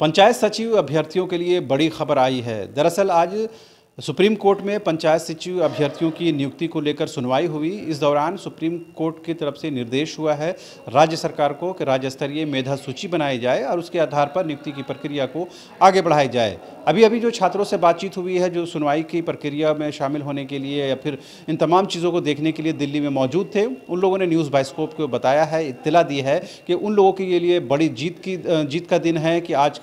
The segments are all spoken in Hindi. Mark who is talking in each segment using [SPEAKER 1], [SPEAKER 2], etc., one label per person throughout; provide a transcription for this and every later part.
[SPEAKER 1] पंचायत सचिव अभ्यर्थियों के लिए बड़ी खबर आई है दरअसल आज सुप्रीम कोर्ट में पंचायत सचिव अभ्यर्थियों की नियुक्ति को लेकर सुनवाई हुई इस दौरान सुप्रीम कोर्ट की तरफ से निर्देश हुआ है राज्य सरकार को कि राज्य स्तरीय मेधा सूची बनाई जाए और उसके आधार पर नियुक्ति की प्रक्रिया को आगे बढ़ाई जाए अभी अभी जो छात्रों से बातचीत हुई है जो सुनवाई की प्रक्रिया में शामिल होने के लिए या फिर इन तमाम चीज़ों को देखने के लिए दिल्ली में मौजूद थे उन लोगों ने न्यूज़ बाइस्कोप को बताया है इतला दी है कि उन लोगों के लिए बड़ी जीत की जीत का दिन है कि आज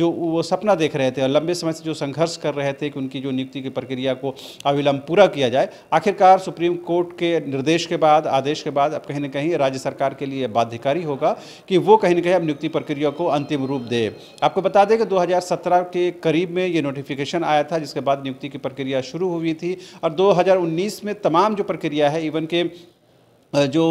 [SPEAKER 1] जो वो सपना देख रहे थे और लंबे समय से जो संघर्ष कर रहे थे कि उनकी जो नियुक्ति की प्रक्रिया को अविलंब पूरा किया जाए आखिरकार सुप्रीम कोर्ट के निर्देश के बाद आदेश के बाद अब कहीं ना कहीं राज्य सरकार के लिए बाध्यकारी होगा कि वो कहीं ना कहीं अब नियुक्ति प्रक्रिया को अंतिम रूप दे आपको बता दें कि 2017 के करीब करीब में ये नोटिफिकेशन आया था जिसके बाद नियुक्ति की प्रक्रिया शुरू हुई थी और 2019 में तमाम जो प्रक्रिया है इवन के जो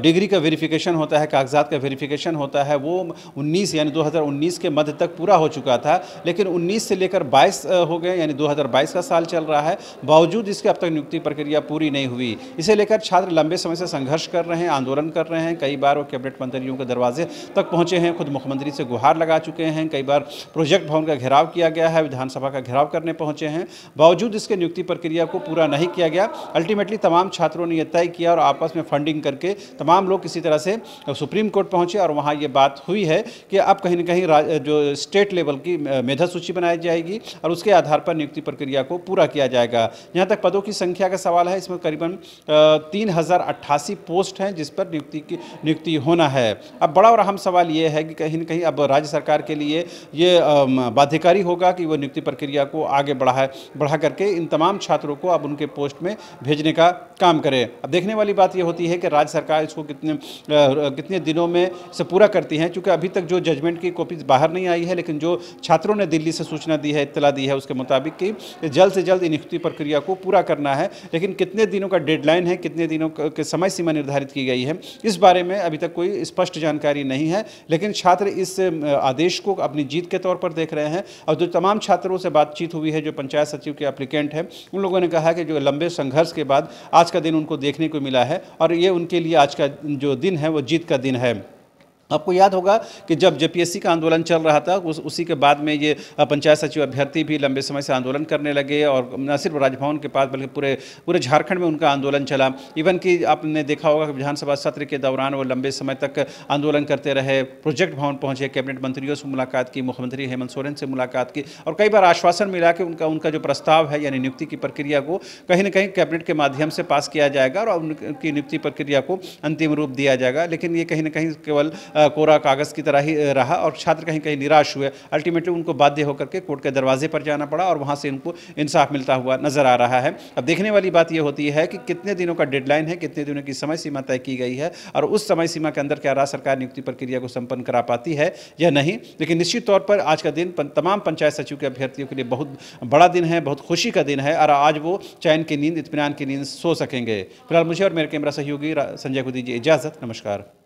[SPEAKER 1] डिग्री का वेरिफिकेशन होता है कागजात का वेरिफिकेशन होता है वो 19 यानी 2019 के मध्य तक पूरा हो चुका था लेकिन 19 से लेकर 22 हो गए यानी 2022 का साल चल रहा है बावजूद इसके अब तक नियुक्ति प्रक्रिया पूरी नहीं हुई इसे लेकर छात्र लंबे समय से संघर्ष कर रहे हैं आंदोलन कर रहे हैं कई बार वो कैबिनेट मंत्रियों के दरवाजे तक पहुँचे हैं खुद मुख्यमंत्री से गुहार लगा चुके हैं कई बार प्रोजेक्ट भवन का घेराव किया गया है विधानसभा का घेराव करने पहुँचे हैं बावजूद इसके नियुक्ति प्रक्रिया को पूरा नहीं किया गया अल्टीमेटली तमाम छात्रों ने यह तय किया और आपस में फंडिंग करके तमाम लोग किसी तरह से सुप्रीम कोर्ट पहुंचे और वहां ये बात हुई है कि अब कहीं ना कहीं जो स्टेट लेवल की मेधा सूची बनाई जाएगी और उसके आधार पर नियुक्ति प्रक्रिया को पूरा किया जाएगा यहाँ तक पदों की संख्या का सवाल है इसमें करीबन तीन पोस्ट हैं जिस पर नियुक्ति की नियुक्ति होना है अब बड़ा और अहम सवाल ये है कि कहीं ना कहीं अब राज्य सरकार के लिए ये बाध्यकारी होगा कि वो नियुक्ति प्रक्रिया को आगे बढ़ाए बढ़ा करके इन तमाम छात्रों को अब उनके पोस्ट में भेजने का काम करें अब देखने वाली बात यह होती होती है कि राज्य सरकार इसको कितने कितने दिनों में इसे पूरा करती है क्योंकि अभी तक जो जजमेंट की कॉपी बाहर नहीं आई है लेकिन जो छात्रों ने दिल्ली से सूचना दी है इतला दी है उसके मुताबिक कि जल्द से जल्द नियुक्ति प्रक्रिया को पूरा करना है लेकिन कितने दिनों का डेडलाइन है कितने दिनों के समय सीमा निर्धारित की गई है इस बारे में अभी तक कोई स्पष्ट जानकारी नहीं है लेकिन छात्र इस आदेश को अपनी जीत के तौर पर देख रहे हैं और जो तमाम छात्रों से बातचीत हुई है जो पंचायत सचिव के अप्लीकेंट हैं उन लोगों ने कहा कि जो लंबे संघर्ष के बाद आज का दिन उनको देखने को मिला है और ये उनके लिए आज का जो दिन है वो जीत का दिन है आपको याद होगा कि जब जेपीएससी का आंदोलन चल रहा था उस उसी के बाद में ये पंचायत सचिव अभ्यर्थी भी लंबे समय से आंदोलन करने लगे और न सिर्फ राजभवन के पास बल्कि पूरे पूरे झारखंड में उनका आंदोलन चला इवन कि आपने देखा होगा कि विधानसभा सत्र के दौरान वो लंबे समय तक आंदोलन करते रहे प्रोजेक्ट भवन पहुँचे कैबिनेट मंत्रियों से मुलाकात की मुख्यमंत्री हेमंत सोरेन से मुलाकात की और कई बार आश्वासन मिला कि उनका उनका जो प्रस्ताव है यानी नियुक्ति की प्रक्रिया को कहीं ना कहीं कैबिनेट के माध्यम से पास किया जाएगा और उनकी नियुक्ति प्रक्रिया को अंतिम रूप दिया जाएगा लेकिन ये कहीं ना कहीं केवल कोरा कागज़ की तरह ही रहा और छात्र कहीं कहीं निराश हुए अल्टीमेटली उनको बाध्य होकर के कोर्ट के दरवाजे पर जाना पड़ा और वहाँ से इनको इंसाफ मिलता हुआ नज़र आ रहा है अब देखने वाली बात यह होती है कि कितने दिनों का डेडलाइन है कितने दिनों की समय सीमा तय की गई है और उस समय सीमा के अंदर क्या राज्य सरकार नियुक्ति प्रक्रिया को संपन्न करा पाती है या नहीं लेकिन निश्चित तौर पर आज का दिन तमाम पंचायत सचिव के अभ्यर्थियों के लिए बहुत बड़ा दिन है बहुत खुशी का दिन है और आज वो चैन की नींद इतमान की नींद सो सकेंगे फिलहाल मुझे और मेरे कैमरा सहयोगी संजय को दीजिए इजाज़त नमस्कार